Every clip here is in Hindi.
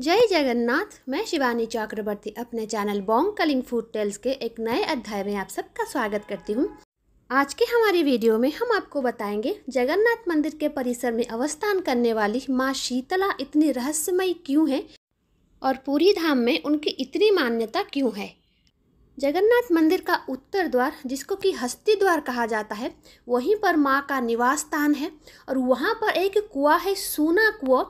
जय जगन्नाथ मैं शिवानी चक्रवर्ती अपने channel Bong calling food tales के एक नए अध्याय में आप सबका स्वागत करती हूँ आज के हमारी वीडियो में हम आपको बताएंगे जगन्नाथ मंदिर के परिसर में अवस्थान करने वाली माँ शीतला इतनी रहस्यमय क्यों है और पूरी धाम में उनकी इतनी मान्यता क्यों है जगन्नाथ मंदिर का उत्तर द्वार जिसको कि हस्ती द्वार कहा जाता है वहीं पर माँ का निवास स्थान है और वहाँ पर एक कुआ है सोना कुआ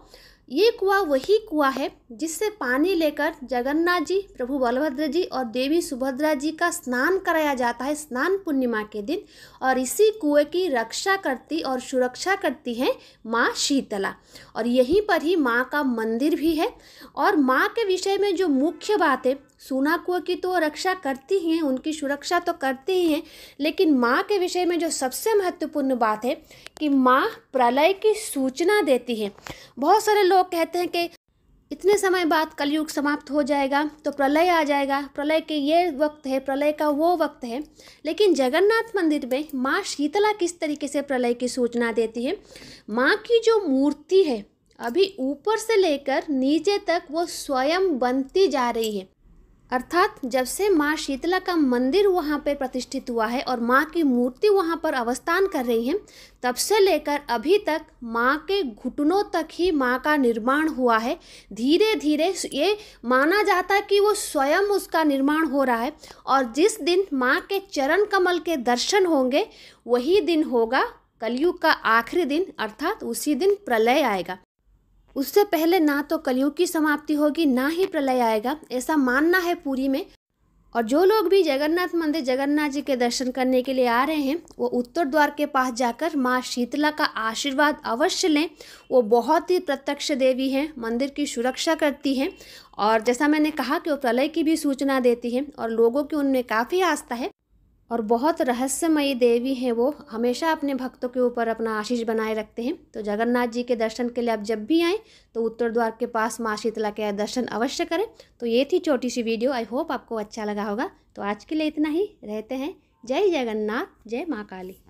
ये कुआ वही कुआ है जिससे पानी लेकर जगन्नाथ जी प्रभु बलभद्र जी और देवी सुभद्रा जी का स्नान कराया जाता है स्नान पूर्णिमा के दिन और इसी कुएं की रक्षा करती और सुरक्षा करती हैं माँ शीतला और यहीं पर ही माँ का मंदिर भी है और माँ के विषय में जो मुख्य बात है सुनाकुओं की तो रक्षा करती हैं उनकी सुरक्षा तो करती ही हैं लेकिन माँ के विषय में जो सबसे महत्वपूर्ण बात है कि माँ प्रलय की सूचना देती है बहुत सारे लोग कहते हैं कि इतने समय बाद कलयुग समाप्त हो जाएगा तो प्रलय आ जाएगा प्रलय के ये वक्त है प्रलय का वो वक्त है लेकिन जगन्नाथ मंदिर में माँ शीतला किस तरीके से प्रलय की सूचना देती है माँ की जो मूर्ति है अभी ऊपर से लेकर नीचे तक वो स्वयं बनती जा रही है अर्थात जब से माँ शीतला का मंदिर वहाँ पर प्रतिष्ठित हुआ है और माँ की मूर्ति वहाँ पर अवस्थान कर रही है तब से लेकर अभी तक माँ के घुटनों तक ही माँ का निर्माण हुआ है धीरे धीरे ये माना जाता है कि वो स्वयं उसका निर्माण हो रहा है और जिस दिन माँ के चरण कमल के दर्शन होंगे वही दिन होगा कलयुग का आखिरी दिन अर्थात उसी दिन प्रलय आएगा उससे पहले ना तो कलयुग की समाप्ति होगी ना ही प्रलय आएगा ऐसा मानना है पूरी में और जो लोग भी जगन्नाथ मंदिर जगन्नाथ जी के दर्शन करने के लिए आ रहे हैं वो उत्तर द्वार के पास जाकर माँ शीतला का आशीर्वाद अवश्य लें वो बहुत ही प्रत्यक्ष देवी हैं मंदिर की सुरक्षा करती हैं और जैसा मैंने कहा कि वो प्रलय की भी सूचना देती हैं और लोगों की उनमें काफ़ी आस्था है और बहुत रहस्यमयी देवी हैं वो हमेशा अपने भक्तों के ऊपर अपना आशीष बनाए रखते हैं तो जगन्नाथ जी के दर्शन के लिए आप जब भी आएँ तो उत्तर द्वार के पास माँ शीतला के दर्शन अवश्य करें तो ये थी छोटी सी वीडियो आई होप आपको अच्छा लगा होगा तो आज के लिए इतना ही रहते हैं जय जगन्नाथ जय माँ काली